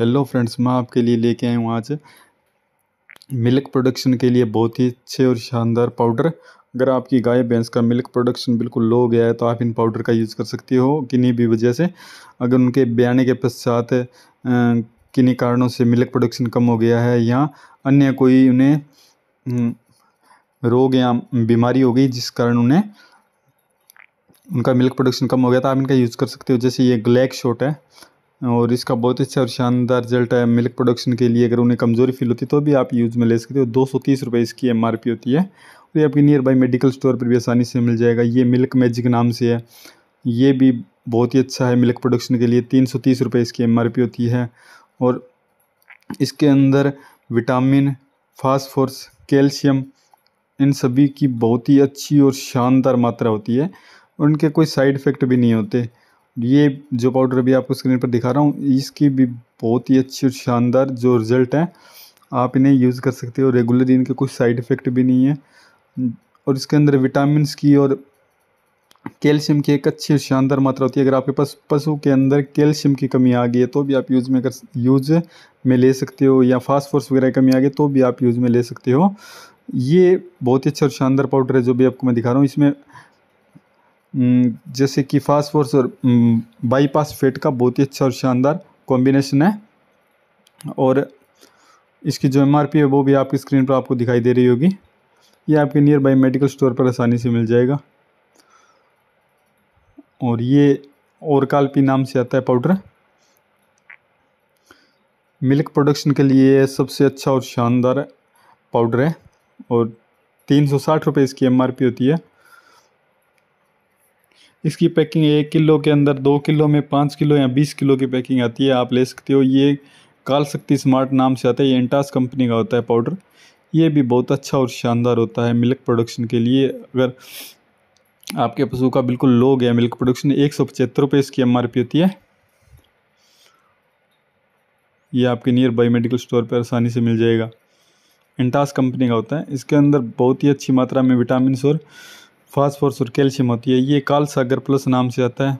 hello friends मैं आपके लिए लेके आया हूँ आज मिल्क प्रोडक्शन के लिए बहुत ही अच्छे और शानदार पाउडर अगर आपकी गाय भैंस का मिल्क प्रोडक्शन बिल्कुल लो गया है तो आप इन पाउडर का यूज़ कर सकते हो किन्हीं भी वजह से अगर उनके बयाने के पश्चात किन्हीं कारणों से मिल्क प्रोडक्शन कम हो गया है या अन्य कोई उन्हें हम्म, रोग या बीमारी हो गई जिस कारण उन्हें उनका मिल्क प्रोडक्शन कम हो गया तो आप इनका यूज़ कर सकते हो जैसे ये ग्लैक शॉट है और इसका बहुत अच्छा और शानदार रिजल्ट है मिल्क प्रोडक्शन के लिए अगर उन्हें कमज़ोरी फील होती है तो भी आप यूज़ में ले सकते हो दो सौ तीस रुपये इसकी एम आर पी होती है और ये आपकी नियर बाई मेडिकल स्टोर पर भी आसानी से मिल जाएगा ये मिल्क मैजिक नाम से है ये भी बहुत ही अच्छा है मिल्क प्रोडक्शन के लिए तीन सौ तीस रुपये इसकी एम आर पी होती है और इसके अंदर विटामिन फास्फोर्स कैल्शियम इन सभी की बहुत ही अच्छी और शानदार मात्रा होती है उनके कोई साइड इफ़ेक्ट भी नहीं होते ये जो पाउडर भी आपको स्क्रीन पर दिखा रहा हूँ इसकी भी बहुत ही अच्छी और शानदार जो रिज़ल्ट है आप इन्हें यूज़ कर सकते हो रेगुलर इनके कुछ साइड इफ़ेक्ट भी नहीं है और इसके अंदर विटामिन की और कैल्शियम की एक अच्छी और शानदार मात्रा होती है अगर आपके पास पशु के अंदर कैल्शियम की कमी आ गई है तो भी आप यूज़ में कर यूज़ में ले सकते हो या फास्फोर्स वगैरह की कमी आ गई तो भी आप यूज़ में ले सकते हो ये बहुत ही अच्छा और शानदार पाउडर है जो भी आपको मैं दिखा रहा हूँ इसमें हम्म, जैसे कि फास्फोर्स और बाईपास फेट का बहुत ही अच्छा और शानदार कॉम्बिनेशन है और इसकी जो एम है वो भी आपकी स्क्रीन पर आपको दिखाई दे रही होगी ये आपके नियर बाई मेडिकल स्टोर पर आसानी से मिल जाएगा और ये और कालपी नाम से आता है पाउडर मिल्क प्रोडक्शन के लिए सबसे अच्छा और शानदार पाउडर है और तीन सौ साठ रुपये इसकी एम होती है इसकी पैकिंग एक किलो के अंदर दो किलो में पाँच किलो या बीस किलो की पैकिंग आती है आप ले सकते हो ये काल शक्ति स्मार्ट नाम से आता है ये एंटास कंपनी का होता है पाउडर ये भी बहुत अच्छा और शानदार होता है मिल्क प्रोडक्शन के लिए अगर आपके पशु का बिल्कुल लो गया मिल्क प्रोडक्शन एक सौ पचहत्तर रुपये इसकी एम होती है ये आपके नियर बाई मेडिकल स्टोर पर आसानी से मिल जाएगा इंटास कंपनी का होता है इसके अंदर बहुत ही अच्छी मात्रा में विटामिन और फास्फोरस और कैल्शियम होती है ये काल सागर प्लस नाम से आता है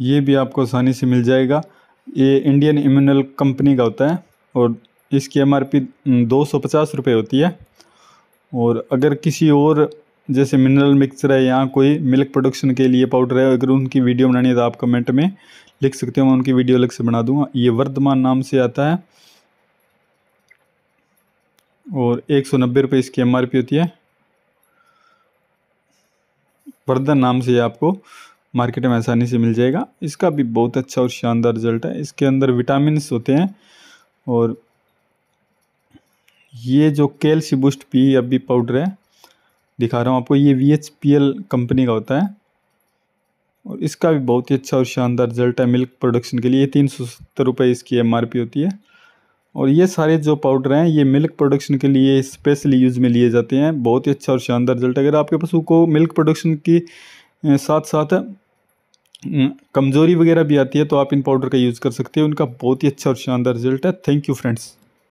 ये भी आपको आसानी से मिल जाएगा ये इंडियन इम्यूनल कंपनी का होता है और इसकी एम आर पी दो सौ पचास रुपये होती है और अगर किसी और जैसे मिनरल मिक्सर है या कोई मिल्क प्रोडक्शन के लिए पाउडर है अगर उनकी वीडियो बनानी है तो आप कमेंट में लिख सकते हो मैं उनकी वीडियो अलग से बना दूंगा ये वर्धमान नाम से आता है और एक सौ नब्बे रुपये इसकी एम होती है वर्धन नाम से ये आपको मार्केट में आसानी से मिल जाएगा इसका भी बहुत अच्छा और शानदार रिजल्ट है इसके अंदर विटामिन होते हैं और ये जो कैल्सी बूस्ट पी अभी पाउडर है दिखा रहा हूँ आपको ये V H P L company का होता है और इसका भी बहुत ही अच्छा और शानदार रिजल्ट है मिल्क प्रोडक्शन के लिए तीन सौ सत्तर रुपये इसकी एम आर पी होती है और ये सारे जो पाउडर हैं ये मिल्क प्रोडक्शन के लिए स्पेशली यूज़ में लिए जाते हैं बहुत ही अच्छा और शानदार रिजल्ट अगर आपके पशु को मिल्क प्रोडक्शन की साथ साथ कमज़ोरी वगैरह भी आती है तो आप इन पाउडर का यूज़ कर सकते हैं उनका बहुत ही अच्छा और शानदार रिजल्ट है थैंक यू फ्रेंड्स